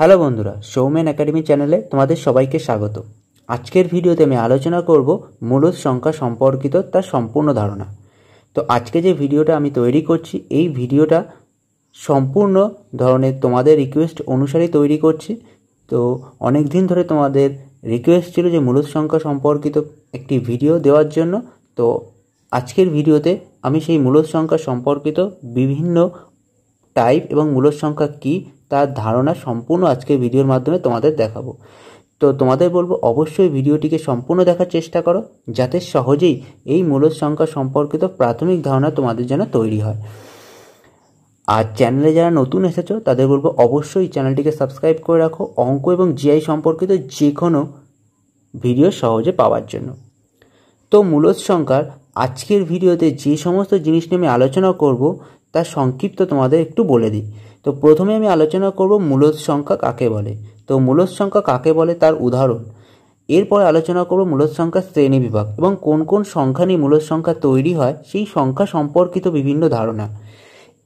hello বন্ধুরা Soumen academy চ্যানেলে তোমাদের সবাইকে স্বাগত আজকের ভিডিওতে আমি আলোচনা করব মূলত সংখ্যা সম্পর্কিত তার সম্পূর্ণ ধারণা তো আজকে যে ভিডিওটা আমি তৈরি করছি এই ভিডিওটা সম্পূর্ণ ধরনের তোমাদের রিকোয়েস্ট অনুসারে তৈরি করছি তো অনেক দিন ধরে তোমাদের রিকোয়েস্ট ছিল যে মূলত সংখ্যা সম্পর্কিত একটি ভিডিও দেওয়ার জন্য তো আজকের ভিডিওতে আমি সেই মূলত সংখ্যা সম্পর্কিত বিভিন্ন টাইপ এবং মূলত সংখ্যা কী তার ধারণা সম্পূর্ণ আজকের ভিডিওর মাধ্যমে তোমাদের দেখাবো তো তোমাদের বলবো অবশ্যই ভিডিওটিকে সম্পূর্ণ দেখার চেষ্টা করো যাতে সহজেই এই মূলদ সংখ্যা সম্পর্কিত প্রাথমিক ধারণা তোমাদের যেন তৈরি হয় আর চ্যানেলে যারা নতুন এসেছো তাদের বলবো অবশ্যই চ্যানেলটিকে সাবস্ক্রাইব করে রাখো অঙ্ক এবং জিআই সম্পর্কিত যে কোনো ভিডিও সহজে পাওয়ার জন্য তো মূলদ সংখ্যার আজকের ভিডিওতে যে সমস্ত জিনিস নিয়ে আমি আলোচনা করব তা সংক্ষিপ্ত তোমাদের একটু বলে দিই তো প্রথমে আমি আলোচনা করব মূলদ সংখ্যা কাকে বলে তো মূলদ সংখ্যা কাকে বলে তার উদাহরণ এরপর আলোচনা করব মূলদ সংখ্যা শ্রেণী বিভাগ এবং কোন কোন সংখ্যা নিয়ে মূলদ সংখ্যা তৈরি হয় সেই সংখ্যা সম্পর্কিত বিভিন্ন ধারণা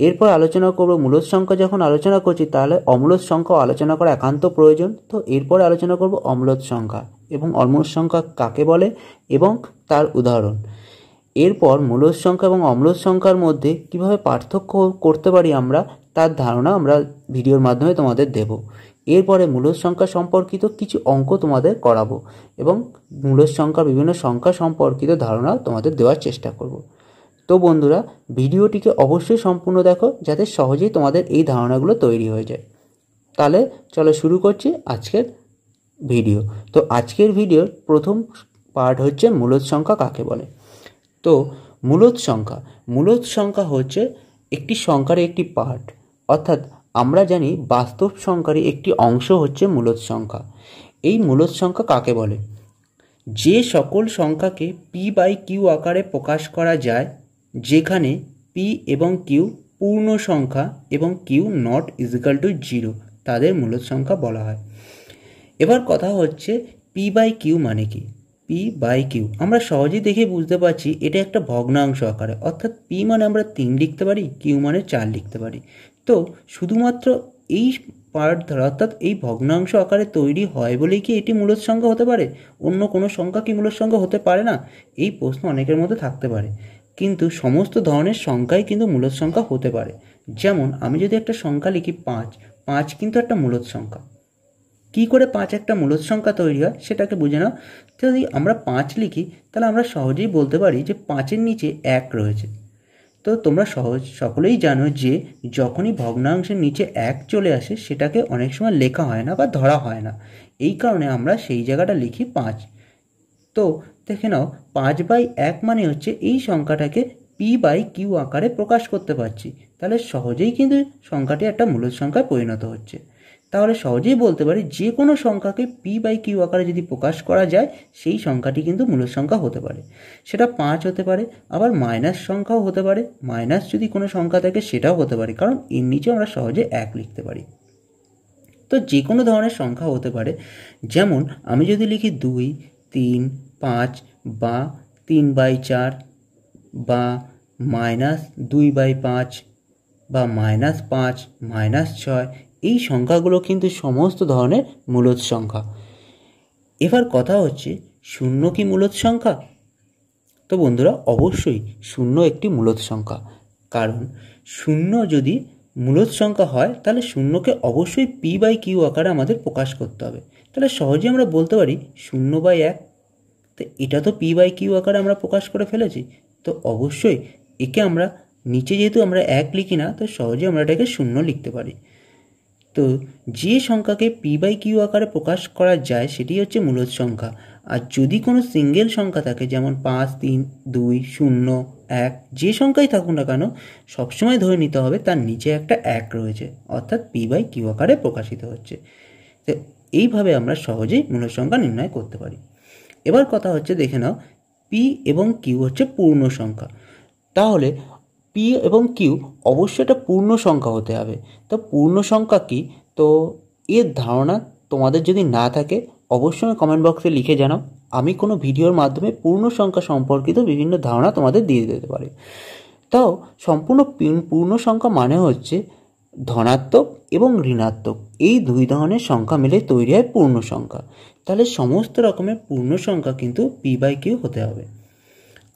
এরপর আলোচনা করব মূলদ সংখ্যা যখন আলোচনা করছি তাহলে অমূলদ সংখ্যা আলোচনা করা একান্ত প্রয়োজন তো এরপর আলোচনা করব অম্লদ সংখ্যা এবং অম্লদ সংখ্যা কাকে বলে এবং তার উদাহরণ এরপর মূলদ সংখ্যা এবং অম্লদ সংখ্যার মধ্যে কিভাবে পার্থক্য করতে পারি আমরা তার ধারণা আমরা ভিডিওর মাধ্যমে তোমাদের দেব এরপরে মূলদ সংখ্যা সম্পর্কিত কিছু অঙ্ক তোমাদের করাবো এবং মূলদ সংখ্যা বিভিন্ন সংখ্যা সম্পর্কিত ধারণা তোমাদের দেওয়ার চেষ্টা করব তো বন্ধুরা ভিডিওটিকে অবশ্যই সম্পূর্ণ দেখো যাতে সহজেই তোমাদের এই ধারণাগুলো তৈরি হয়ে যায় তাহলে চলো শুরু করছি আজকের ভিডিও তো আজকের ভিডিওর প্রথম পার্ট হচ্ছে মূলদ সংখ্যা কাকে বলে তো মূলদ সংখ্যা মূলদ সংখ্যা হচ্ছে একটি সংখ্যার একটি পার্ট অর্থাৎ আমরা জানি বাস্তব সংখ্যারই একটি অংশ হচ্ছে মূলত সংখ্যা এই মূলত সংখ্যা কাকে বলে যে সকল সংখ্যাকে পি বাই কিউ আকারে প্রকাশ করা যায় যেখানে পি এবং কিউ পূর্ণ সংখ্যা এবং Q not equal to zero তাদের মূলত সংখ্যা বলা হয় এবার কথা হচ্ছে পি বাই কিউ মানে কি পি বাই কিউ আমরা সহজেই দেখে বুঝতে পারছি এটা একটা ভগ্নাংশ আকারে অর্থাৎ পি মানে আমরা তিন লিখতে পারি কিউ মানে চার লিখতে পারি তো শুধুমাত্র এই পার্ট পার্ধার অর্থাৎ এই ভগ্নাংশ আকারে তৈরি হয় বলেই কি এটি মূলত সংখ্যা হতে পারে অন্য কোনো সংখ্যা কি মূলত সংখ্যা হতে পারে না এই প্রশ্ন অনেকের মধ্যে থাকতে পারে কিন্তু সমস্ত ধরনের সংখ্যাই কিন্তু মূলত সংখ্যা হতে পারে যেমন আমি যদি একটা সংখ্যা লিখি পাঁচ পাঁচ কিন্তু একটা মূলত সংখ্যা কি করে পাঁচ একটা মূলত সংখ্যা তৈরি হয় সেটাকে বুঝে নাও যদি আমরা পাঁচ লিখি তাহলে আমরা সহজেই বলতে পারি যে পাঁচের নিচে এক রয়েছে তো তোমরা সহজ সকলেই জানো যে যখনই ভগ্নাংশের নিচে এক চলে আসে সেটাকে অনেক সময় লেখা হয় না বা ধরা হয় না এই কারণে আমরা সেই জায়গাটা লিখি পাঁচ তো দেখে নাও পাঁচ বাই এক মানে হচ্ছে এই সংখ্যাটাকে পি বাই কিউ আকারে প্রকাশ করতে পারছি তাহলে সহজেই কিন্তু সংখ্যাটি একটা মূলত সংখ্যায় পরিণত হচ্ছে তাহলে সহজেই বলতে পারি যে কোনো সংখ্যাকে পি বাই কিউ আকারে যদি প্রকাশ করা যায় সেই সংখ্যাটি কিন্তু মূল সংখ্যা হতে পারে সেটা পাঁচ হতে পারে আবার মাইনাস সংখ্যাও হতে পারে মাইনাস যদি কোনো সংখ্যা থাকে সেটাও হতে পারে কারণ এর নিচে আমরা সহজে এক লিখতে পারি তো যে কোনো ধরনের সংখ্যা হতে পারে যেমন আমি যদি লিখি দুই তিন পাঁচ বা তিন বাই চার বা মাইনাস দুই বাই পাঁচ বা মাইনাস পাঁচ মাইনাস ছয় এই সংখ্যাগুলো কিন্তু সমস্ত ধরনের মূলত সংখ্যা এবার কথা হচ্ছে শূন্য কি মূলত সংখ্যা তো বন্ধুরা অবশ্যই শূন্য একটি মূলত সংখ্যা কারণ শূন্য যদি মূলত সংখ্যা হয় তাহলে শূন্যকে অবশ্যই পি বাই কিউ আকারে আমাদের প্রকাশ করতে হবে তাহলে সহজে আমরা বলতে পারি শূন্য বাই এক তো এটা তো পি বাই কিউ আকারে আমরা প্রকাশ করে ফেলেছি তো অবশ্যই একে আমরা নিচে যেহেতু আমরা এক লিখি না তো সহজে আমরা এটাকে শূন্য লিখতে পারি তো যে সংখ্যাকে পি বাই কিউ আকারে প্রকাশ করা যায় সেটি হচ্ছে মূলত সংখ্যা আর যদি কোনো সিঙ্গেল সংখ্যা থাকে যেমন পাঁচ তিন দুই শূন্য এক যে সংখ্যাই থাকুক না কেন সবসময় ধরে নিতে হবে তার নিচে একটা এক রয়েছে অর্থাৎ পি বাই কিউ আকারে প্রকাশিত হচ্ছে তো এইভাবে আমরা সহজেই মূলত সংখ্যা নির্ণয় করতে পারি এবার কথা হচ্ছে দেখে নাও পি এবং কিউ হচ্ছে পূর্ণ সংখ্যা তাহলে পি এবং কিউ অবশ্যই এটা পূর্ণ সংখ্যা হতে হবে তো পূর্ণ সংখ্যা কি তো এর ধারণা তোমাদের যদি না থাকে অবশ্যই কমেন্ট বক্সে লিখে জানাও আমি কোনো ভিডিওর মাধ্যমে পূর্ণ সংখ্যা সম্পর্কিত বিভিন্ন ধারণা তোমাদের দিয়ে দিতে পারি তাও সম্পূর্ণ পূর্ণ সংখ্যা মানে হচ্ছে ধনাত্মক এবং ঋণাত্মক এই দুই ধরনের সংখ্যা মিলে তৈরি হয় পূর্ণ সংখ্যা তাহলে সমস্ত রকমের পূর্ণ সংখ্যা কিন্তু পি বাই কিউ হতে হবে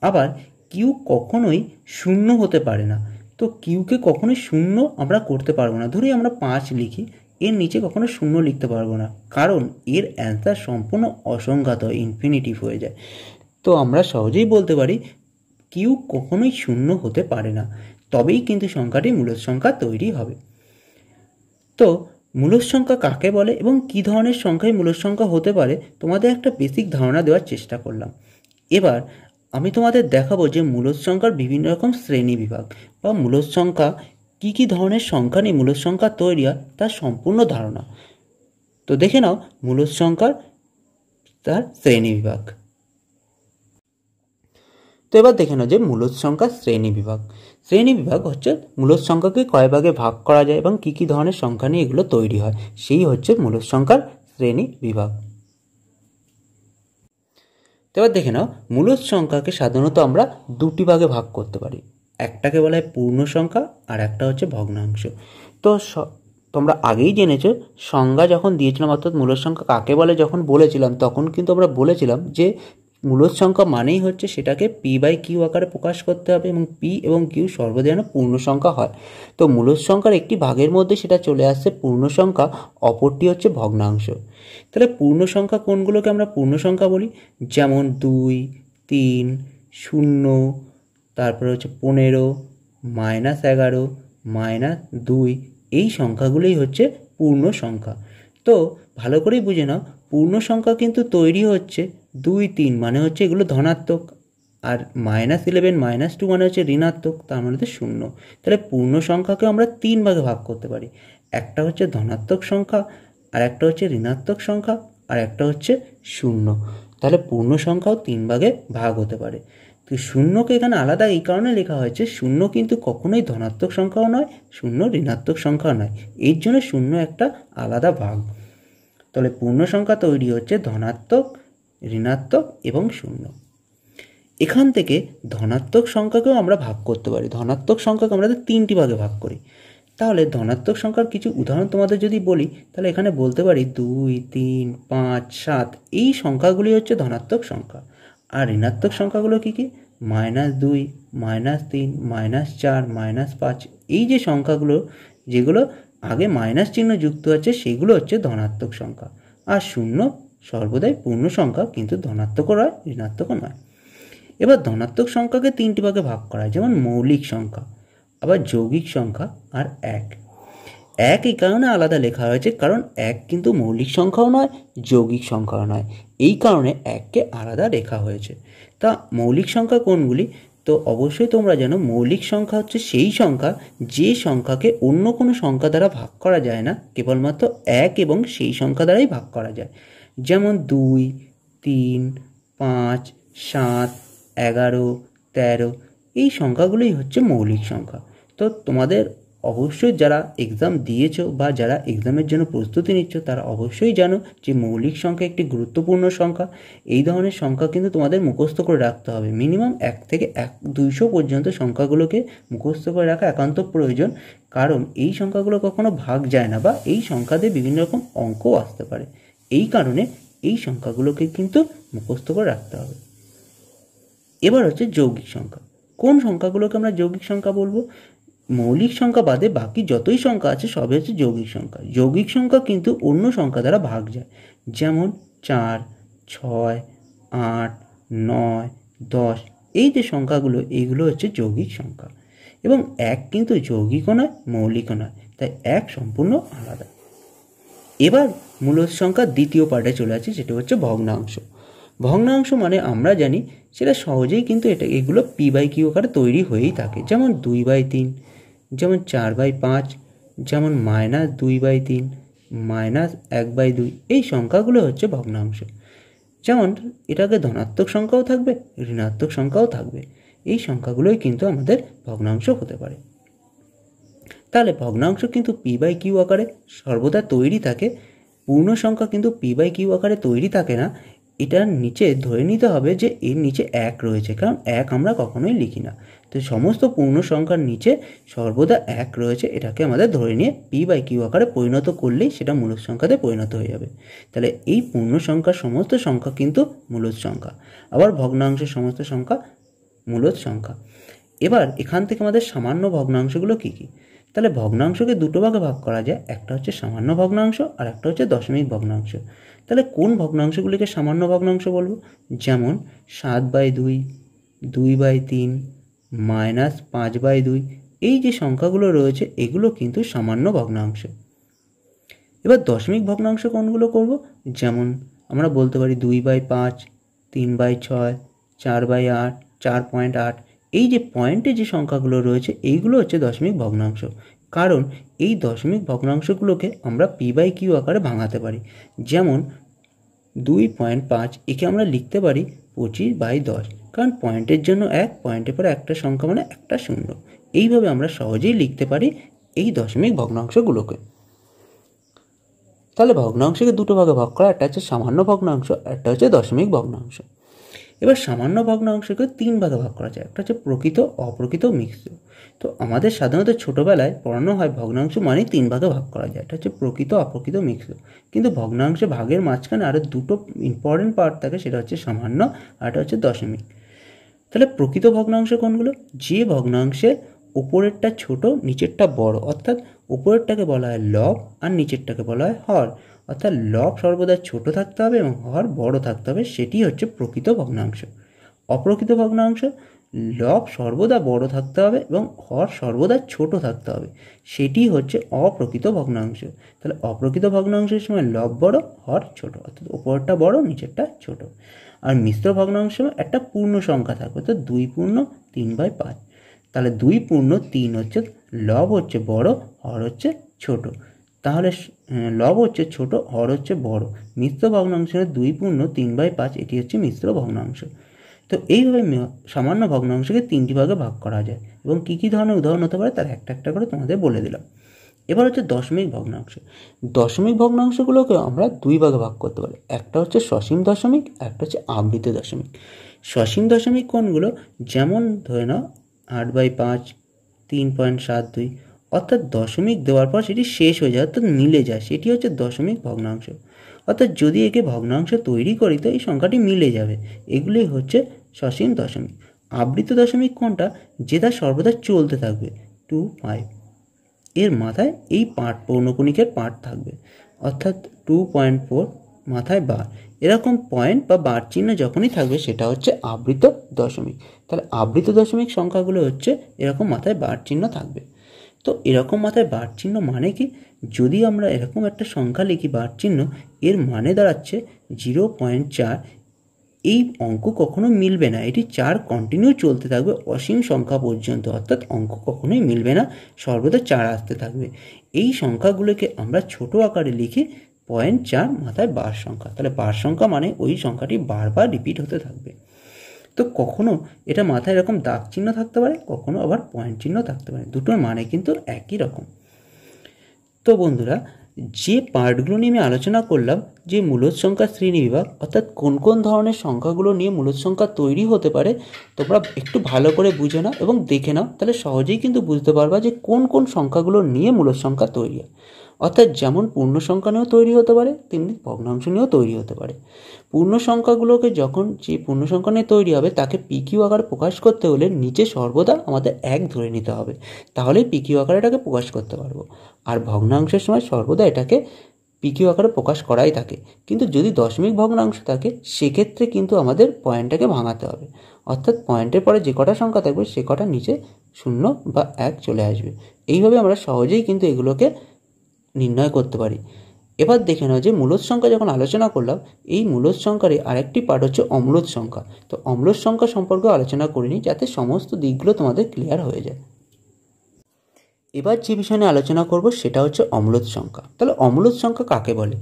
আবার কিউ কখনোই শূন্য হতে পারে না তো কিউকে কখনোই শূন্য আমরা করতে পারবো না ধরি আমরা পাঁচ লিখি এর নিচে কখনো শূন্য লিখতে পারবো না কারণ এর অ্যান্সার সম্পূর্ণ অসংখ্যাত ইনফিনিটিভ হয়ে যায় তো আমরা সহজেই বলতে পারি কিউ কখনোই শূন্য হতে পারে না তবেই কিন্তু সংখ্যাটি মূলত সংখ্যা তৈরি হবে তো মূলত সংখ্যা কাকে বলে এবং কি ধরনের সংখ্যায় মূলত সংখ্যা হতে পারে তোমাদের একটা বেসিক ধারণা দেওয়ার চেষ্টা করলাম এবার আমি তোমাদের দেখাবো যে মূলদ সংখ্যার বিভিন্ন রকম শ্রেণী বিভাগ বা মূলদ সংখ্যা কী কী ধরনের সংখ্যা নিয়ে মূলদ সংখ্যা তৈরি হয় তার সম্পূর্ণ ধারণা তো দেখে নাও মূলদ সংখ্যার তার শ্রেণী বিভাগ তো এবার দেখে নাও যে মূলদ সংখ্যার শ্রেণী বিভাগ শ্রেণী বিভাগ হচ্ছে মূলদ সংখ্যাকে কয় ভাগে ভাগ করা যায় এবং কী কী ধরনের সংখ্যা নিয়ে এগুলো তৈরি হয় সেই হচ্ছে মূলদ সংখ্যার শ্রেণী বিভাগ তো এবার দেখে নাও মূলত সংখ্যাকে সাধারণত আমরা দুটি ভাগে ভাগ করতে পারি একটাকে বলা হয় পূর্ণ সংখ্যা আর একটা হচ্ছে ভগ্নাংশ তো তোমরা আগেই জেনেছো সংজ্ঞা যখন দিয়েছিলাম অর্থাৎ মূল সংখ্যা কাকে বলে যখন বলেছিলাম তখন কিন্তু আমরা বলেছিলাম যে মূলত সংখ্যা মানেই হচ্ছে সেটাকে পি বাই কিউ আকারে প্রকাশ করতে হবে এবং পি এবং কিউ সর্বদা যেন পূর্ণ সংখ্যা হয় তো মূলত সংখ্যার একটি ভাগের মধ্যে সেটা চলে আসছে পূর্ণ সংখ্যা অপরটি হচ্ছে ভগ্নাংশ তাহলে পূর্ণ সংখ্যা কোনগুলোকে আমরা পূর্ণ সংখ্যা বলি যেমন দুই তিন শূন্য তারপরে হচ্ছে পনেরো মাইনাস এগারো মাইনাস দুই এই সংখ্যাগুলোই হচ্ছে পূর্ণ সংখ্যা তো ভালো করেই বুঝে নাও পূর্ণ সংখ্যা কিন্তু তৈরি হচ্ছে দুই তিন মানে হচ্ছে এগুলো ধনাত্মক আর মাইনাস ইলেভেন মাইনাস টু মানে হচ্ছে ঋণাত্মক তার মানে হচ্ছে শূন্য তাহলে পূর্ণ সংখ্যাকে আমরা তিন ভাগে ভাগ করতে পারি একটা হচ্ছে ধনাত্মক সংখ্যা আর একটা হচ্ছে ঋণাত্মক সংখ্যা আর একটা হচ্ছে শূন্য তাহলে পূর্ণ সংখ্যাও তিন ভাগে ভাগ হতে পারে তো শূন্যকে এখানে আলাদা এই কারণে লেখা হয়েছে শূন্য কিন্তু কখনোই ধনাত্মক সংখ্যাও নয় শূন্য ঋণাত্মক সংখ্যাও নয় এর জন্য শূন্য একটা আলাদা ভাগ তাহলে পূর্ণ সংখ্যা তৈরি হচ্ছে ধনাত্মক ঋণাত্মক এবং শূন্য এখান থেকে ধনাত্মক সংখ্যাকেও আমরা ভাগ করতে পারি ধনাত্মক সংখ্যাকে আমরা তিনটি ভাগে ভাগ করি তাহলে ধনাত্মক সংখ্যার কিছু উদাহরণ তোমাদের যদি বলি তাহলে এখানে বলতে পারি দুই তিন পাঁচ সাত এই সংখ্যাগুলি হচ্ছে ধনাত্মক সংখ্যা আর ঋণাত্মক সংখ্যাগুলো কী কী মাইনাস দুই মাইনাস তিন মাইনাস চার মাইনাস পাঁচ এই যে সংখ্যাগুলো যেগুলো আগে মাইনাস চিহ্ন যুক্ত আছে সেগুলো হচ্ছে ধনাত্মক সংখ্যা আর শূন্য সর্বদাই পূর্ণ সংখ্যা কিন্তু ধনাত্মকও নয় ঋণাত্মকও নয় এবার ধনাত্মক সংখ্যাকে তিনটি ভাগে ভাগ করা হয় যেমন মৌলিক সংখ্যা আবার যৌগিক সংখ্যা আর এক এক এই কারণে আলাদা লেখা হয়েছে কারণ এক কিন্তু মৌলিক সংখ্যাও নয় যৌগিক সংখ্যাও নয় এই কারণে এককে আলাদা লেখা হয়েছে তা মৌলিক সংখ্যা কোনগুলি তো অবশ্যই তোমরা জানো মৌলিক সংখ্যা হচ্ছে সেই সংখ্যা যে সংখ্যাকে অন্য কোনো সংখ্যা দ্বারা ভাগ করা যায় না কেবলমাত্র এক এবং সেই সংখ্যা দ্বারাই ভাগ করা যায় যেমন দুই তিন পাঁচ সাত এগারো তেরো এই সংখ্যাগুলোই হচ্ছে মৌলিক সংখ্যা তো তোমাদের অবশ্যই যারা এক্সাম দিয়েছ বা যারা এক্সামের জন্য প্রস্তুতি নিচ্ছ তারা অবশ্যই জানো যে মৌলিক সংখ্যা একটি গুরুত্বপূর্ণ সংখ্যা এই ধরনের সংখ্যা কিন্তু তোমাদের মুখস্থ করে রাখতে হবে মিনিমাম এক থেকে এক দুইশো পর্যন্ত সংখ্যাগুলোকে মুখস্থ করে রাখা একান্ত প্রয়োজন কারণ এই সংখ্যাগুলো কখনো ভাগ যায় না বা এই সংখ্যাতে বিভিন্ন রকম অঙ্কও আসতে পারে এই কারণে এই সংখ্যাগুলোকে কিন্তু মুখস্থ করে রাখতে হবে এবার হচ্ছে যৌগিক সংখ্যা কোন সংখ্যাগুলোকে আমরা যৌগিক সংখ্যা বলবো মৌলিক সংখ্যা বাদে বাকি যতই সংখ্যা আছে সবই হচ্ছে যৌগিক সংখ্যা যৌগিক সংখ্যা কিন্তু অন্য সংখ্যা দ্বারা ভাগ যায় যেমন চার ছয় আট নয় দশ এই যে সংখ্যাগুলো এইগুলো হচ্ছে যৌগিক সংখ্যা এবং এক কিন্তু যৌগিকও নয় মৌলিকও নয় তাই এক সম্পূর্ণ আলাদা এবার মূল সংখ্যা দ্বিতীয় পার্টে চলে আছে সেটা হচ্ছে ভগ্নাংশ ভগ্নাংশ মানে আমরা জানি সেটা সহজেই কিন্তু এটা এগুলো পি বাই কিউ আকারে তৈরি হয়েই থাকে যেমন দুই বাই তিন যেমন চার বাই পাঁচ যেমন মাইনাস দুই বাই তিন মাইনাস এক বাই দুই এই সংখ্যাগুলো হচ্ছে ভগ্নাংশ যেমন এটাকে ধনাত্মক সংখ্যাও থাকবে ঋণাত্মক সংখ্যাও থাকবে এই সংখ্যাগুলোই কিন্তু আমাদের ভগ্নাংশ হতে পারে তাহলে ভগ্নাংশ কিন্তু পি বাই কিউ আকারে সর্বদা তৈরি থাকে পূর্ণ সংখ্যা কিন্তু পি বাই কিউ আকারে তৈরি থাকে না এটার নিচে ধরে নিতে হবে যে এর নিচে এক রয়েছে কারণ এক আমরা কখনোই লিখি না তো সমস্ত পূর্ণ সংখ্যার নিচে সর্বদা এক রয়েছে এটাকে আমাদের ধরে নিয়ে পি বাই কিউ আকারে পরিণত করলেই সেটা মূলদ সংখ্যাতে পরিণত হয়ে যাবে তাহলে এই পূর্ণ সংখ্যার সমস্ত সংখ্যা কিন্তু মূলদ সংখ্যা আবার ভগ্নাংশের সমস্ত সংখ্যা মূলদ সংখ্যা এবার এখান থেকে আমাদের সামান্য ভগ্নাংশগুলো কী কী তাহলে ভগ্নাংশকে দুটো ভাগে ভাগ করা যায় একটা হচ্ছে সামান্য ভগ্নাংশ আর একটা হচ্ছে দশমিক ভগ্নাংশ তাহলে কোন ভগ্নাংশগুলিকে সামান্য ভগ্নাংশ বলবো যেমন সাত বাই দুই দুই বাই তিন মাইনাস পাঁচ বাই দুই এই যে সংখ্যাগুলো রয়েছে এগুলো কিন্তু সামান্য ভগ্নাংশ এবার দশমিক ভগ্নাংশ কোনগুলো করব যেমন আমরা বলতে পারি দুই বাই পাঁচ তিন বাই ছয় চার বাই আট চার পয়েন্ট আট এই যে পয়েন্টে যে সংখ্যাগুলো রয়েছে এইগুলো হচ্ছে দশমিক ভগ্নাংশ কারণ এই দশমিক ভগ্নাংশগুলোকে আমরা পি বাই কিউ আকারে ভাঙাতে পারি যেমন দুই পয়েন্ট পাঁচ একে আমরা লিখতে পারি পঁচিশ বাই দশ কারণ পয়েন্টের জন্য এক পয়েন্টের পরে একটা সংখ্যা মানে একটা শূন্য এইভাবে আমরা সহজেই লিখতে পারি এই দশমিক ভগ্নাংশগুলোকে তাহলে ভগ্নাংশকে দুটো ভাগে ভাগ করা একটা হচ্ছে সামান্য ভগ্নাংশ একটা হচ্ছে দশমিক ভগ্নাংশ এবার সামান্য ভগ্ন অংশকে তিন ভাগে ভাগ করা যায় একটা হচ্ছে প্রকৃত অপ্রকৃত মিশ্র তো আমাদের সাধারণত ছোটোবেলায় পড়ানো হয় ভগ্নাংশ মানে তিন ভাগে ভাগ করা যায় এটা হচ্ছে প্রকৃত অপ্রকৃত মিক্স কিন্তু ভগ্নাংশে ভাগের মাঝখানে আরও দুটো ইম্পর্টেন্ট পার্ট থাকে সেটা হচ্ছে সামান্য আর এটা হচ্ছে দশমিক তাহলে প্রকৃত ভগ্নাংশ কোনগুলো যে ভগ্নাংশে ওপরেরটা ছোট নিচেরটা বড় অর্থাৎ ওপরেরটাকে বলা হয় লব আর নিচেরটাকে বলা হয় হর অর্থাৎ লব সর্বদা ছোট থাকতে হবে এবং হর বড় থাকতে হবে সেটি হচ্ছে প্রকৃত ভগ্নাংশ অপ্রকৃত ভগ্নাংশ লব সর্বদা বড় থাকতে হবে এবং হর সর্বদা ছোট থাকতে হবে সেটি হচ্ছে অপ্রকৃত ভগ্নাংশ তাহলে অপ্রকৃত ভগ্নাংশের সময় লব বড় হর ছোট অর্থাৎ ওপরটা বড় নিচেরটা ছোট আর মিশ্র ভগ্নাংশ একটা পূর্ণ সংখ্যা থাকবে তো দুই পূর্ণ তিন বাই পাঁচ তাহলে দুই পূর্ণ তিন হচ্ছে লব হচ্ছে বড় হর হচ্ছে ছোট তাহলে লব হচ্ছে ছোট হর হচ্ছে বড় মিশ্র ভগ্নাংশ দুই পূর্ণ তিন বাই পাঁচ এটি হচ্ছে মিশ্র ভগ্নাংশ তো এইভাবে সামান্য ভগ্নাংশকে তিনটি ভাগে ভাগ করা যায় এবং কী কী ধরনের উদাহরণ হতে পারে তার একটা একটা করে তোমাদের বলে দিলাম এবার হচ্ছে দশমিক ভগ্নাংশ দশমিক ভগ্নাংশগুলোকে আমরা দুই ভাগে ভাগ করতে পারি একটা হচ্ছে সসীম দশমিক একটা হচ্ছে আবৃত দশমিক সসীম দশমিক কোনগুলো যেমন ধরে নাও আট বাই পাঁচ তিন পয়েন্ট সাত দুই অর্থাৎ দশমিক দেওয়ার পর সেটি শেষ হয়ে যায় অর্থাৎ মিলে যায় সেটি হচ্ছে দশমিক ভগ্নাংশ অর্থাৎ যদি একে ভগ্নাংশ তৈরি করি তো এই সংখ্যাটি মিলে যাবে এগুলোই হচ্ছে সসীম দশমিক আবৃত দশমিক কোনটা যেটা সর্বদা চলতে থাকবে টু ফাইভ এর মাথায় এই পাট পৌনকণিকের পাট থাকবে অর্থাৎ টু পয়েন্ট ফোর মাথায় বার এরকম পয়েন্ট বা বার চিহ্ন যখনই থাকবে সেটা হচ্ছে আবৃত দশমিক তাহলে আবৃত দশমিক সংখ্যাগুলো হচ্ছে এরকম মাথায় বার চিহ্ন থাকবে তো এরকম মাথায় বার চিহ্ন মানে কি যদি আমরা এরকম একটা সংখ্যা লিখি বার চিহ্ন এর মানে দাঁড়াচ্ছে জিরো পয়েন্ট চার এই অঙ্ক কখনো মিলবে না এটি চার কন্টিনিউ চলতে থাকবে অসীম সংখ্যা পর্যন্ত অর্থাৎ অঙ্ক কখনোই মিলবে না সর্বদা চার আসতে থাকবে এই সংখ্যাগুলোকে আমরা ছোট আকারে লিখি পয়েন্ট চার মাথায় বার সংখ্যা তাহলে বার সংখ্যা মানে ওই সংখ্যাটি বারবার রিপিট হতে থাকবে তো কখনো এটা মাথায় এরকম দাগ চিহ্ন থাকতে পারে কখনো আবার পয়েন্ট চিহ্ন থাকতে পারে দুটোর মানে কিন্তু একই রকম তো বন্ধুরা যে পার্টগুলো নিয়ে আমি আলোচনা করলাম যে মূলত সংখ্যা শ্রেণী বিভাগ অর্থাৎ কোন কোন ধরনের সংখ্যাগুলো নিয়ে মূলত সংখ্যা তৈরি হতে পারে তোমরা একটু ভালো করে বুঝে নাও এবং দেখে নাও তাহলে সহজেই কিন্তু বুঝতে পারবা যে কোন কোন সংখ্যাগুলো নিয়ে মূলত সংখ্যা তৈরি হয় অর্থাৎ যেমন পূর্ণ সংখ্যা নিয়েও তৈরি হতে পারে তেমনি ভগ্নাংশ নিয়েও তৈরি হতে পারে পূর্ণ সংখ্যাগুলোকে যখন যে পূর্ণ সংখ্যা নিয়ে তৈরি হবে তাকে পিকিউ আকারে প্রকাশ করতে হলে নিচে সর্বদা আমাদের এক ধরে নিতে হবে তাহলেই পিকিউ আকারে এটাকে প্রকাশ করতে পারবো আর ভগ্নাংশের সময় সর্বদা এটাকে পিকিউ আকারে প্রকাশ করাই থাকে কিন্তু যদি দশমিক ভগ্নাংশ থাকে সেক্ষেত্রে কিন্তু আমাদের পয়েন্টটাকে ভাঙাতে হবে অর্থাৎ পয়েন্টের পরে যে কটা সংখ্যা থাকবে সে কটা নিচে শূন্য বা এক চলে আসবে এইভাবে আমরা সহজেই কিন্তু এগুলোকে নির্ণয় করতে পারি এবার দেখে নাও যে মূলত সংখ্যা যখন আলোচনা করলাম এই মূলত সংখ্যারই আরেকটি পার্ট হচ্ছে অম্লত সংখ্যা তো অম্লত সংখ্যা সম্পর্কে আলোচনা করিনি যাতে সমস্ত দিকগুলো তোমাদের ক্লিয়ার হয়ে যায় এবার যে বিষয় নিয়ে আলোচনা করব সেটা হচ্ছে অম্লত সংখ্যা তাহলে অম্লত সংখ্যা কাকে বলে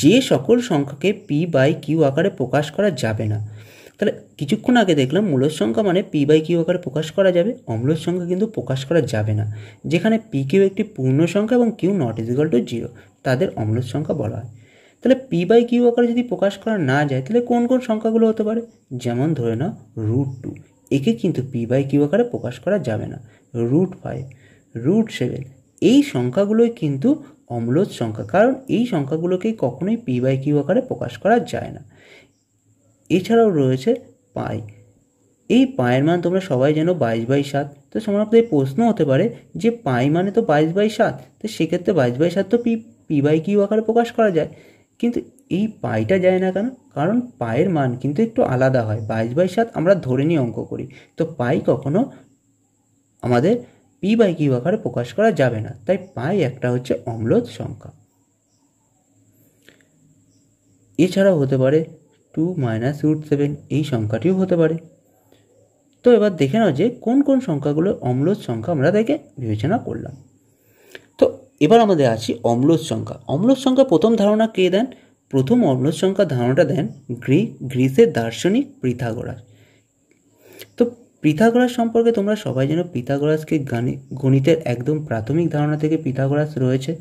যে সকল সংখ্যাকে পি বাই কিউ আকারে প্রকাশ করা যাবে না তাহলে কিছুক্ষণ আগে দেখলাম মূলের সংখ্যা মানে পি বাই কিউ আকারে প্রকাশ করা যাবে অম্লের সংখ্যা কিন্তু প্রকাশ করা যাবে না যেখানে পি কিউ একটি পূর্ণ সংখ্যা এবং Q not equal to zero তাদের অম্লের সংখ্যা বলা হয় তাহলে পি বাই কিউ আকারে যদি প্রকাশ করা না যায় তাহলে কোন কোন সংখ্যাগুলো হতে পারে যেমন ধরে নাও রুট টু একে কিন্তু পি বাই কিউ আকারে প্রকাশ করা যাবে না রুট ফাইভ রুট সেভেন এই সংখ্যাগুলোই কিন্তু অম্লজ সংখ্যা কারণ এই সংখ্যাগুলোকে কখনোই পি বাই কিউ আকারে প্রকাশ করা যায় না এছাড়াও রয়েছে পাই এই পায়ের মান তোমরা সবাই যেন বাইশ বাই সাত তো সমান আপনাদের প্রশ্ন হতে পারে যে পাই মানে তো বাইশ বাই সাত তো সেক্ষেত্রে বাইশ বাই সাত তো পি পি বাই কিউ আকারে প্রকাশ করা যায় কিন্তু এই পাইটা যায় না কেন কারণ পায়ের মান কিন্তু একটু আলাদা হয় বাইশ বাই সাত আমরা ধরে নিয়ে অঙ্ক করি তো পাই কখনো আমাদের পি বাই কিউ আকারে প্রকাশ করা যাবে না তাই পাই একটা হচ্ছে অম্লত সংখ্যা এছাড়াও হতে পারে টু মাইনাস রুট সেভেন এই সংখ্যাটিও হতে পারে তো এবার দেখে নাও যে কোন কোন সংখ্যাগুলো অম্লজ সংখ্যা আমরা তাকে বিবেচনা করলাম তো এবার আমাদের আছি অম্লজ সংখ্যা অম্লজ সংখ্যা প্রথম ধারণা কে দেন প্রথম অম্লজ সংখ্যা ধারণাটা দেন গ্রিক গ্রিসের দার্শনিক পৃথাগোরাস তো পৃথাগোরাস সম্পর্কে তোমরা সবাই যেন পিথাগোরাসকে গণিতের একদম প্রাথমিক ধারণা থেকে পিথাগোরাস রয়েছে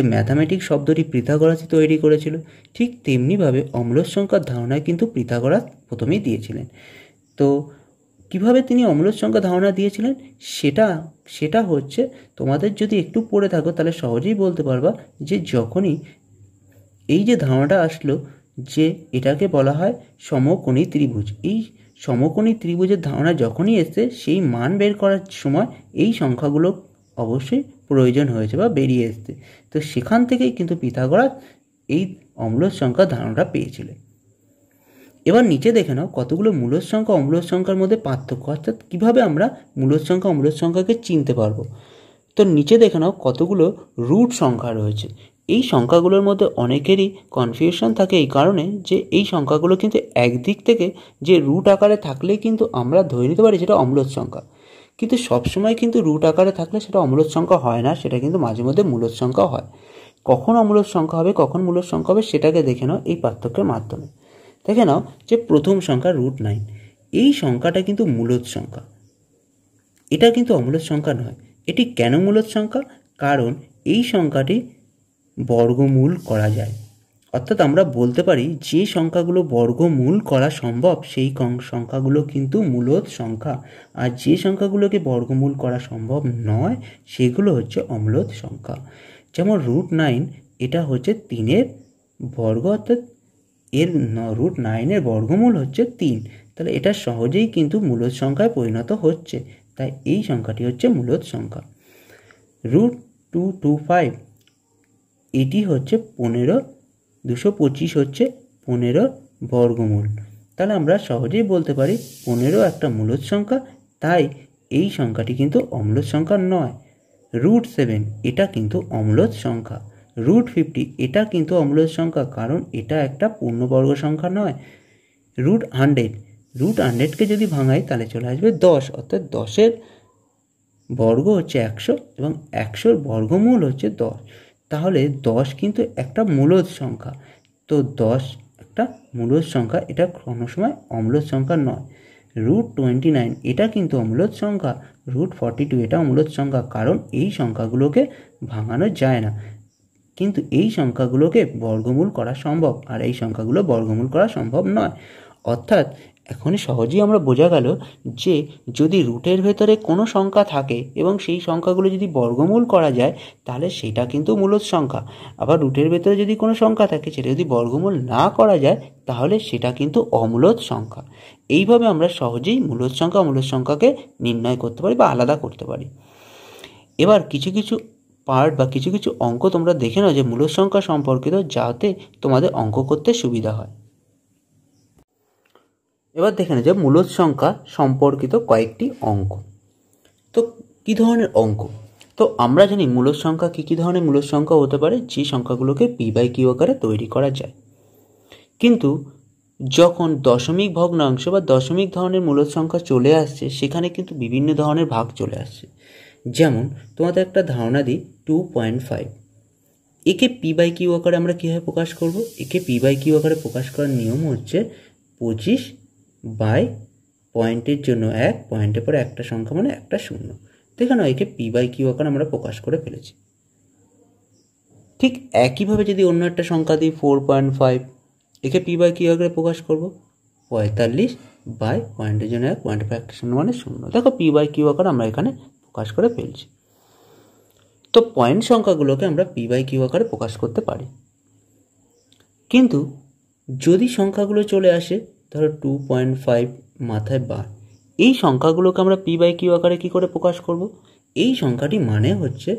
যে ম্যাথামেটিক্স শব্দটি পৃথাগরাসই তৈরি করেছিল ঠিক তেমনিভাবে অম্লস সংখ্যার ধারণা কিন্তু পৃথাগরাস প্রথমেই দিয়েছিলেন তো কিভাবে তিনি অম্লস সংখ্যা ধারণা দিয়েছিলেন সেটা সেটা হচ্ছে তোমাদের যদি একটু পড়ে থাকো তাহলে সহজেই বলতে পারবা যে যখনই এই যে ধারণাটা আসলো যে এটাকে বলা হয় সমকোণী ত্রিভুজ এই সমকোণী ত্রিভুজের ধারণা যখনই এসছে সেই মান বের করার সময় এই সংখ্যাগুলো অবশ্যই প্রয়োজন হয়েছে বা বেরিয়ে এসছে তো সেখান থেকেই কিন্তু পিথাগোরাস এই অম্লর সংখ্যা ধারণাটা পেয়েছিল এবার নিচে দেখে নাও কতগুলো মূলদ সংখ্যা অম্লদ সংখ্যার মধ্যে পার্থক্য অর্থাৎ কীভাবে আমরা মূলদ সংখ্যা অম্লদ সংখ্যাকে চিনতে পারবো তো নিচে দেখে নাও কতগুলো রুট সংখ্যা রয়েছে এই সংখ্যাগুলোর মধ্যে অনেকেরই কনফিউশন থাকে এই কারণে যে এই সংখ্যাগুলো কিন্তু একদিক থেকে যে রুট আকারে থাকলেই কিন্তু আমরা ধরে নিতে পারি যেটা অম্লদ সংখ্যা কিন্তু সবসময় কিন্তু রুট আকারে থাকলে সেটা অমূলত সংখ্যা হয় না সেটা কিন্তু মাঝে মধ্যে মূলত সংখ্যা হয় কখন অমূলত সংখ্যা হবে কখন মূলত সংখ্যা হবে সেটাকে দেখে নাও এই পার্থক্যের মাধ্যমে দেখে নাও যে প্রথম সংখ্যা রুট নাইন এই সংখ্যাটা কিন্তু মূলত সংখ্যা এটা কিন্তু অমূলত সংখ্যা নয় এটি কেন মূলত সংখ্যা কারণ এই সংখ্যাটি বর্গমূল করা যায় অর্থাৎ আমরা বলতে পারি যে সংখ্যাগুলো বর্গমূল করা সম্ভব সেই সংখ্যাগুলো কিন্তু মূলত সংখ্যা আর যে সংখ্যাগুলোকে বর্গমূল করা সম্ভব নয় সেগুলো হচ্ছে অম্লত সংখ্যা যেমন রুট নাইন এটা হচ্ছে তিনের বর্গ অর্থাৎ এর রুট নাইনের বর্গমূল হচ্ছে তিন তাহলে এটা সহজেই কিন্তু মূলত সংখ্যায় পরিণত হচ্ছে তাই এই সংখ্যাটি হচ্ছে মূলত সংখ্যা রুট টু টু ফাইভ এটি হচ্ছে পনেরো দুশো পঁচিশ হচ্ছে পনেরো বর্গমূল তাহলে আমরা সহজেই বলতে পারি পনেরো একটা মূলত সংখ্যা তাই এই সংখ্যাটি কিন্তু অম্লত সংখ্যা নয় রুট সেভেন এটা কিন্তু অম্লত সংখ্যা রুট ফিফটি এটা কিন্তু অম্লত সংখ্যা কারণ এটা একটা পূর্ণবর্গ সংখ্যা নয় রুট হান্ড্রেড রুট হান্ড্রেডকে যদি ভাঙাই তাহলে চলে আসবে দশ অর্থাৎ দশের বর্গ হচ্ছে একশো এবং একশোর বর্গমূল হচ্ছে দশ তাহলে দশ কিন্তু একটা মূলদ সংখ্যা তো দশ একটা মূলদ সংখ্যা এটা কোনো সময় অম্লদ সংখ্যা নয় রুট টোয়েন্টি নাইন এটা কিন্তু অম্লদ সংখ্যা রুট ফর্টি টু এটা অম্লদ সংখ্যা কারণ এই সংখ্যাগুলোকে ভাঙানো যায় না কিন্তু এই সংখ্যাগুলোকে বর্গমূল করা সম্ভব আর এই সংখ্যাগুলো বর্গমূল করা সম্ভব নয় অর্থাৎ এখন সহজেই আমরা বোঝা গেল যে যদি রুটের ভেতরে কোনো সংখ্যা থাকে এবং সেই সংখ্যাগুলো যদি বর্গমূল করা যায় তাহলে সেটা কিন্তু মূলত সংখ্যা আবার রুটের ভেতরে যদি কোনো সংখ্যা থাকে সেটা যদি বর্গমূল না করা যায় তাহলে সেটা কিন্তু অমূলত সংখ্যা এইভাবে আমরা সহজেই মূলত সংখ্যা অমূলত সংখ্যাকে নির্ণয় করতে পারি বা আলাদা করতে পারি এবার কিছু কিছু পার্ট বা কিছু কিছু অঙ্ক তোমরা দেখে নাও যে মূলত সংখ্যা সম্পর্কিত যাতে তোমাদের অঙ্ক করতে সুবিধা হয় এবার দেখে নেওয়া যায় মূলত সংখ্যা সম্পর্কিত কয়েকটি অঙ্ক তো কী ধরনের অঙ্ক তো আমরা জানি মূলত সংখ্যা কী কী ধরনের মূলত সংখ্যা হতে পারে যে সংখ্যাগুলোকে পি বাই কিউ আকারে তৈরি করা যায় কিন্তু যখন দশমিক ভগ্নাংশ বা দশমিক ধরনের মূলত সংখ্যা চলে আসছে সেখানে কিন্তু বিভিন্ন ধরনের ভাগ চলে আসছে যেমন তোমাদের একটা ধারণা দিই টু পয়েন্ট ফাইভ একে পি বাই কিউ আকারে আমরা কীভাবে প্রকাশ করব একে পি বাই কিউ আকারে প্রকাশ করার নিয়ম হচ্ছে পঁচিশ বাই পয়েন্টের জন্য এক পয়েন্টের পরে একটা সংখ্যা মানে একটা শূন্য তো এখানে একে পি বাই কিউ আকার আমরা প্রকাশ করে ফেলেছি ঠিক একইভাবে যদি অন্য একটা সংখ্যা দিই ফোর পয়েন্ট ফাইভ একে পি বাই কিউ আকারে প্রকাশ করব পঁয়তাল্লিশ বাই পয়েন্টের জন্য এক পয়েন্ট ফাইভ শূন্য মানে শূন্য দেখো পি বাই কিউ আকার আমরা এখানে প্রকাশ করে ফেলছি তো পয়েন্ট সংখ্যাগুলোকে আমরা পি বাই কিউ আকারে প্রকাশ করতে পারি কিন্তু যদি সংখ্যাগুলো চলে আসে ধরো টু পয়েন্ট ফাইভ মাথায় বার এই সংখ্যাগুলোকে আমরা পি বাই কিউ আকারে কী করে প্রকাশ করব এই সংখ্যাটি মানে হচ্ছে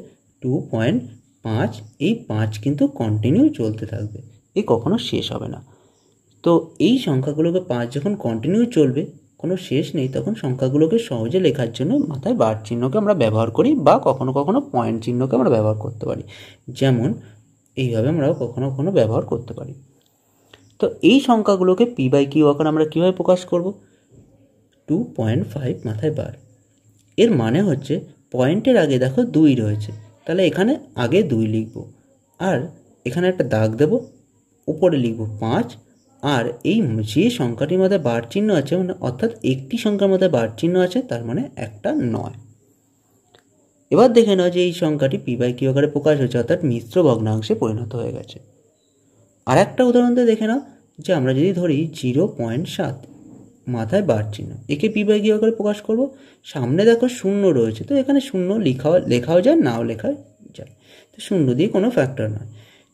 টু পয়েন্ট পাঁচ এই পাঁচ কিন্তু কন্টিনিউ চলতে থাকবে এ কখনো শেষ হবে না তো এই সংখ্যাগুলোকে পাঁচ যখন কন্টিনিউ চলবে কোনো শেষ নেই তখন সংখ্যাগুলোকে সহজে লেখার জন্য মাথায় বার চিহ্নকে আমরা ব্যবহার করি বা কখনো কখনো পয়েন্ট চিহ্নকে আমরা ব্যবহার করতে পারি যেমন এইভাবে আমরা কখনো কখনো ব্যবহার করতে পারি তো এই সংখ্যাগুলোকে পি বাই কিউ আকার আমরা কীভাবে প্রকাশ করব টু পয়েন্ট ফাইভ মাথায় বার এর মানে হচ্ছে পয়েন্টের আগে দেখো দুই রয়েছে তাহলে এখানে আগে দুই লিখব আর এখানে একটা দাগ দেব উপরে লিখব পাঁচ আর এই যে সংখ্যাটির মধ্যে বার চিহ্ন আছে মানে অর্থাৎ একটি সংখ্যার মধ্যে বার চিহ্ন আছে তার মানে একটা নয় এবার দেখে নাও যে এই সংখ্যাটি পি বাই কিউ আকারে প্রকাশ হয়েছে অর্থাৎ মিশ্র ভগ্নাংশে পরিণত হয়ে গেছে আর একটা উদাহরণ দিয়ে দেখে নাও যে আমরা যদি ধরি জিরো পয়েন্ট সাত মাথায় বার চিহ্ন একে পি বাই বিভাগীয় করে প্রকাশ করব সামনে দেখো শূন্য রয়েছে তো এখানে শূন্য লেখা লেখাও যায় নাও লেখা যায় তো শূন্য দিয়ে কোনো ফ্যাক্টর নয়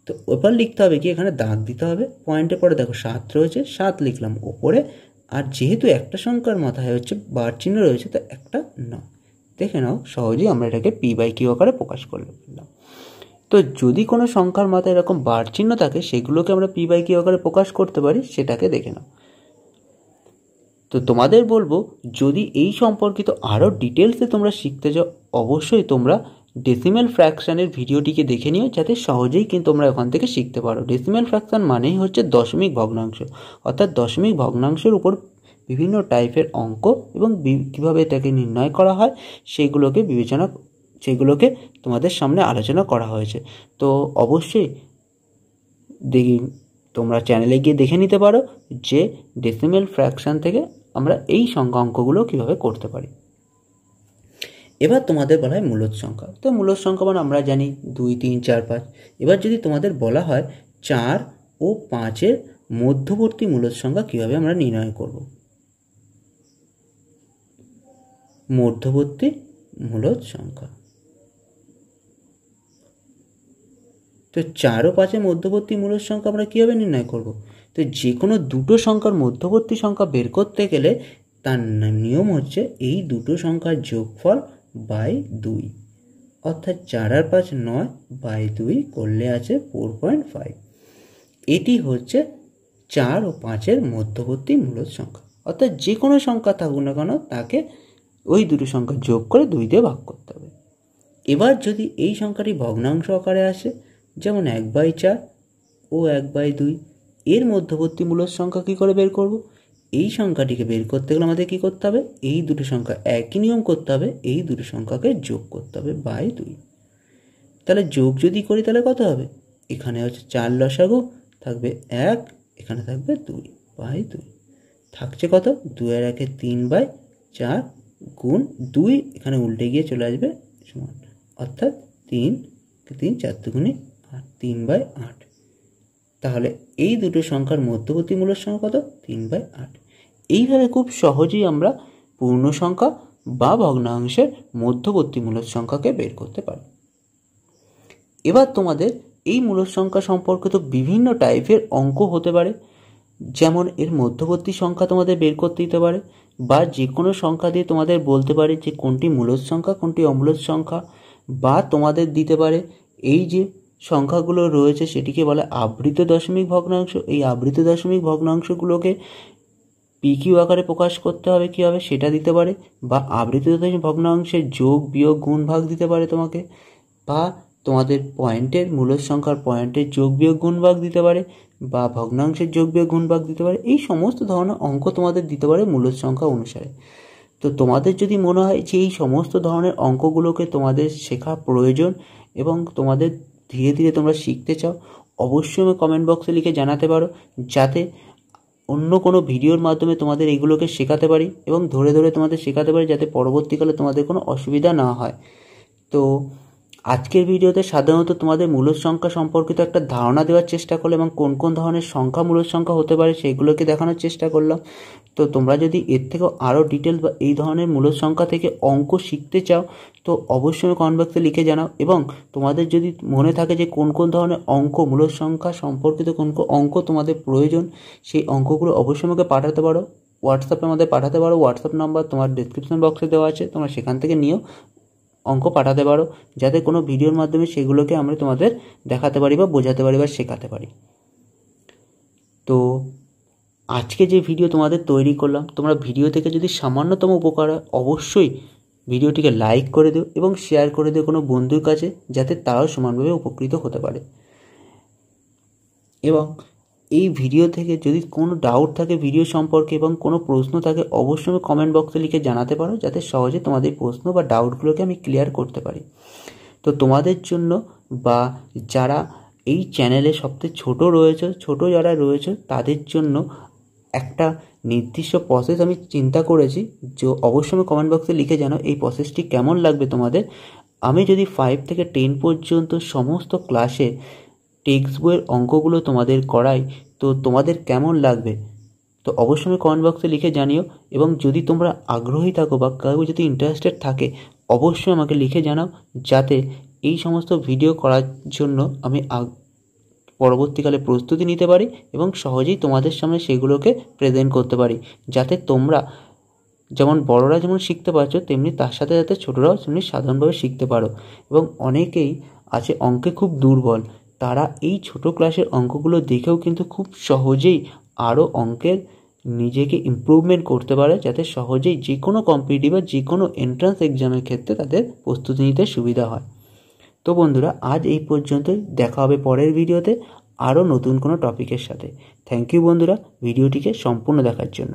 তো ওপর লিখতে হবে কি এখানে দাগ দিতে হবে পয়েন্টের পরে দেখো সাত রয়েছে সাত লিখলাম ওপরে আর যেহেতু একটা সংখ্যার মাথায় হচ্ছে বার চিহ্ন রয়েছে তো একটা ন দেখে নাও সহজেই আমরা এটাকে পি বাই কিউ আকারে প্রকাশ করলাম তো যদি কোনো সংখ্যার মাথায় এরকম বার চিহ্ন থাকে সেগুলোকে আমরা পি বাই কি আকারে প্রকাশ করতে পারি সেটাকে দেখে নাও তো তোমাদের বলবো যদি এই সম্পর্কিত আরও ডিটেলসে তোমরা শিখতে চাও অবশ্যই তোমরা ডেসিমেল ফ্র্যাকশানের ভিডিওটিকে দেখে নিও যাতে সহজেই কিন্তু তোমরা ওখান থেকে শিখতে পারো ডেসিমেল ফ্র্যাকশান মানেই হচ্ছে দশমিক ভগ্নাংশ অর্থাৎ দশমিক ভগ্নাংশের উপর বিভিন্ন টাইপের অঙ্ক এবং কীভাবে এটাকে নির্ণয় করা হয় সেগুলোকে বিবেচনা সেগুলোকে তোমাদের সামনে আলোচনা করা হয়েছে তো অবশ্যই দেখি তোমরা চ্যানেলে গিয়ে দেখে নিতে পারো যে ডেসিমেল ফ্র্যাকশান থেকে আমরা এই সংখ্যা অঙ্কগুলো কীভাবে করতে পারি এবার তোমাদের বলা হয় মূলত সংখ্যা তো মূলত সংখ্যা মানে আমরা জানি দুই তিন চার পাঁচ এবার যদি তোমাদের বলা হয় চার ও পাঁচের মধ্যবর্তী মূলত সংখ্যা কীভাবে আমরা নির্ণয় করব মধ্যবর্তী মূলত সংখ্যা তো চার ও পাঁচের মধ্যবর্তী মূলের সংখ্যা আমরা কীভাবে নির্ণয় করব তো যে কোনো দুটো সংখ্যার মধ্যবর্তী সংখ্যা বের করতে গেলে তার নিয়ম হচ্ছে এই দুটো সংখ্যার যোগফল বাই দুই অর্থাৎ চার আর পাঁচ নয় বাই দুই করলে আছে ফোর পয়েন্ট ফাইভ এটি হচ্ছে চার ও পাঁচের মধ্যবর্তী মূলত সংখ্যা অর্থাৎ যে কোনো সংখ্যা থাকুক না কেন তাকে ওই দুটো সংখ্যা যোগ করে দুই দিয়ে ভাগ করতে হবে এবার যদি এই সংখ্যাটি ভগ্নাংশ আকারে আসে যেমন এক বাই চার ও এক বাই দুই এর মধ্যবর্তী মূলক সংখ্যা কী করে বের করব এই সংখ্যাটিকে বের করতে গেলে আমাদের কী করতে হবে এই দুটো সংখ্যা একই নিয়ম করতে হবে এই দুটো সংখ্যাকে যোগ করতে হবে বাই দুই তাহলে যোগ যদি করি তাহলে কত হবে এখানে হচ্ছে চার লসাগু থাকবে এক এখানে থাকবে দুই বাই দুই থাকছে কত এর একে তিন বাই চার গুণ দুই এখানে উল্টে গিয়ে চলে আসবে সমান অর্থাৎ তিন তিন চার দুগুণে তিন বাই আট তাহলে এই দুটো সংখ্যার মধ্যবর্তী মূলের সংখ্যা কত তিন বাই আট এইভাবে খুব সহজেই আমরা পূর্ণ সংখ্যা বা ভগ্নাংশের মধ্যবর্তী মূলক সংখ্যাকে বের করতে পারি এবার তোমাদের এই মূলক সংখ্যা সম্পর্কে তো বিভিন্ন টাইপের অঙ্ক হতে পারে যেমন এর মধ্যবর্তী সংখ্যা তোমাদের বের করতে দিতে পারে বা যে কোনো সংখ্যা দিয়ে তোমাদের বলতে পারে যে কোনটি মূলদ সংখ্যা কোনটি অমূলদ সংখ্যা বা তোমাদের দিতে পারে এই যে সংখ্যাগুলো রয়েছে সেটিকে বলে আবৃত দশমিক ভগ্নাংশ এই আবৃত দশমিক ভগ্নাংশগুলোকে পিকিউ আকারে প্রকাশ করতে হবে কি হবে সেটা দিতে পারে বা আবৃত দশমিক ভগ্নাংশের যোগ বিয়োগ গুণ ভাগ দিতে পারে তোমাকে বা তোমাদের পয়েন্টের মূল সংখ্যার পয়েন্টের যোগ বিয়োগ গুণভাগ দিতে পারে বা ভগ্নাংশের যোগ বিয়োগ গুণভাগ দিতে পারে এই সমস্ত ধরনের অঙ্ক তোমাদের দিতে পারে মূল সংখ্যা অনুসারে তো তোমাদের যদি মনে হয় যে এই সমস্ত ধরনের অঙ্কগুলোকে তোমাদের শেখা প্রয়োজন এবং তোমাদের ধীরে ধীরে তোমরা শিখতে চাও অবশ্যই আমি কমেন্ট বক্সে লিখে জানাতে পারো যাতে অন্য কোনো ভিডিওর মাধ্যমে তোমাদের এগুলোকে শেখাতে পারি এবং ধরে ধরে তোমাদের শেখাতে পারি যাতে পরবর্তীকালে তোমাদের কোনো অসুবিধা না হয় তো আজকের ভিডিওতে সাধারণত তোমাদের মূলদ সংখ্যা সম্পর্কিত একটা ধারণা দেওয়ার চেষ্টা করলাম এবং কোন কোন ধরনের সংখ্যা মূলদ সংখ্যা হতে পারে সেইগুলোকে দেখানোর চেষ্টা করলাম তো তোমরা যদি এর থেকেও আরও ডিটেলস বা এই ধরনের মূলদ সংখ্যা থেকে অঙ্ক শিখতে চাও তো অবশ্যই কনবক্সে লিখে জানাও এবং তোমাদের যদি মনে থাকে যে কোন কোন ধরনের অঙ্ক মূলদ সংখ্যা সম্পর্কিত কোন কোন অঙ্ক তোমাদের প্রয়োজন সেই অঙ্কগুলো অবশ্যই আমাকে পাঠাতে পারো হোয়াটসঅ্যাপে আমাদের পাঠাতে পারো হোয়াটসঅ্যাপ নাম্বার তোমার ডিসক্রিপশন বক্সে দেওয়া আছে তোমরা সেখান থেকে নিও অঙ্ক পাঠাতে পারো যাতে কোনো ভিডিওর মাধ্যমে সেগুলোকে আমরা তোমাদের দেখাতে পারি বা বোঝাতে পারি বা শেখাতে পারি তো আজকে যে ভিডিও তোমাদের তৈরি করলাম তোমরা ভিডিও থেকে যদি সামান্যতম উপকার হয় অবশ্যই ভিডিওটিকে লাইক করে দিও এবং শেয়ার করে দিও কোনো বন্ধুর কাছে যাতে তারাও সমানভাবে উপকৃত হতে পারে এবং এই ভিডিও থেকে যদি কোনো ডাউট থাকে ভিডিও সম্পর্কে এবং কোনো প্রশ্ন থাকে অবশ্যই কমেন্ট বক্সে লিখে জানাতে পারো যাতে সহজে তোমাদের প্রশ্ন বা ডাউটগুলোকে আমি ক্লিয়ার করতে পারি তো তোমাদের জন্য বা যারা এই চ্যানেলে সবচেয়ে ছোট রয়েছে ছোট যারা রয়েছে তাদের জন্য একটা নির্দিষ্ট প্রসেস আমি চিন্তা করেছি যে অবশ্যই কমেন্ট বক্সে লিখে জানো এই প্রসেসটি কেমন লাগবে তোমাদের আমি যদি ফাইভ থেকে টেন পর্যন্ত সমস্ত ক্লাসে টেক্সট বইয়ের অঙ্কগুলো তোমাদের করাই তো তোমাদের কেমন লাগবে তো অবশ্যই আমি কমেন্ট বক্সে লিখে জানিও এবং যদি তোমরা আগ্রহী থাকো বা কেউ যদি ইন্টারেস্টেড থাকে অবশ্যই আমাকে লিখে জানাও যাতে এই সমস্ত ভিডিও করার জন্য আমি পরবর্তীকালে প্রস্তুতি নিতে পারি এবং সহজেই তোমাদের সামনে সেগুলোকে প্রেজেন্ট করতে পারি যাতে তোমরা যেমন বড়রা যেমন শিখতে পারছো তেমনি তার সাথে সাথে ছোটরাও তেমনি সাধারণভাবে শিখতে পারো এবং অনেকেই আছে অঙ্কে খুব দুর্বল তারা এই ছোট ক্লাসের অঙ্কগুলো দেখেও কিন্তু খুব সহজেই আরও অঙ্কের নিজেকে ইম্প্রুভমেন্ট করতে পারে যাতে সহজেই যে কোনো কম্পিটিটিভ বা যে কোনো এন্ট্রান্স এক্সামের ক্ষেত্রে তাদের প্রস্তুতি নিতে সুবিধা হয় তো বন্ধুরা আজ এই পর্যন্তই দেখা হবে পরের ভিডিওতে আরও নতুন কোনো টপিকের সাথে থ্যাংক ইউ বন্ধুরা ভিডিওটিকে সম্পূর্ণ দেখার জন্য